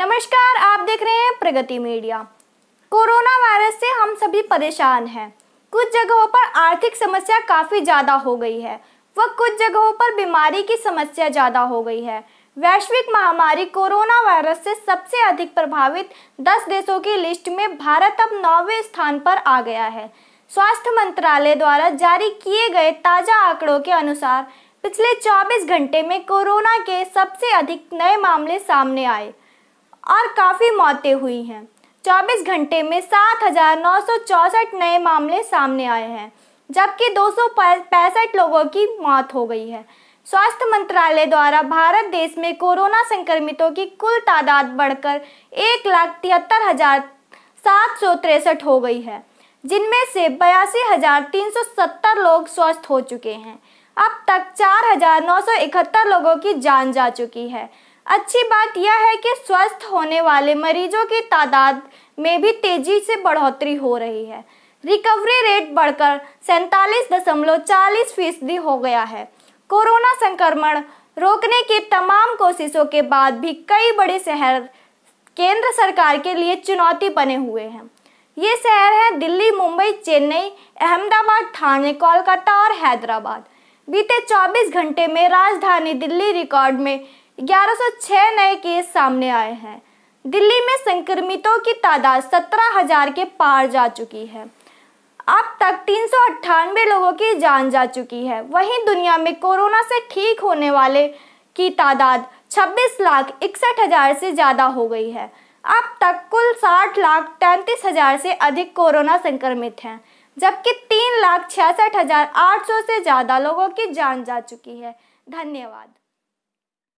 नमस्कार आप देख रहे हैं प्रगति मीडिया कोरोना वायरस से हम सभी परेशान हैं कुछ जगहों पर आर्थिक समस्या काफ़ी ज़्यादा हो गई है व कुछ जगहों पर बीमारी की समस्या ज़्यादा हो गई है वैश्विक महामारी कोरोना वायरस से सबसे अधिक प्रभावित 10 देशों की लिस्ट में भारत अब नौवे स्थान पर आ गया है स्वास्थ्य मंत्रालय द्वारा जारी किए गए ताज़ा आंकड़ों के अनुसार पिछले 24 घंटे में कोरोना के सबसे अधिक नए मामले सामने आए और काफ़ी मौतें हुई हैं 24 घंटे में सात नए मामले सामने आए हैं जबकि दो लोगों की मौत हो गई है स्वास्थ्य मंत्रालय द्वारा भारत देश में कोरोना संक्रमितों की कुल तादाद बढ़कर एक लाख तिहत्तर हजार सात सौ तिरसठ हो गई है जिनमें से बयासी हजार तीन सौ सत्तर लोग स्वस्थ हो चुके हैं अब तक चार हजार नौ सौ इकहत्तर लोगों की जान जा चुकी है अच्छी बात यह है कि स्वस्थ होने वाले मरीजों की तादाद में भी तेजी से बढ़ोतरी हो रही है रिकवरी रेट बढ़कर सैंतालीस दशमलव चालीस फीसदी हो गया है कोरोना संक्रमण रोकने की तमाम कोशिशों के बाद भी कई बड़े शहर केंद्र सरकार के लिए चुनौती बने हुए हैं ये शहर हैं दिल्ली मुंबई चेन्नई अहमदाबाद ठाणे कोलकाता और हैदराबाद बीते 24 घंटे में राजधानी दिल्ली रिकॉर्ड में 1106 नए केस सामने आए हैं दिल्ली में संक्रमितों की तादाद सत्रह हजार के पार जा चुकी है अब तक तीन लोगों की जान जा चुकी है वहीं दुनिया में कोरोना से ठीक होने वाले की तादाद 26 लाख इकसठ हजार से ज़्यादा हो गई है अब तक कुल 60 लाख तैंतीस हजार से अधिक कोरोना संक्रमित हैं जबकि तीन लाख छियासठ हजार आठ सौ से ज़्यादा लोगों की जान जा चुकी है धन्यवाद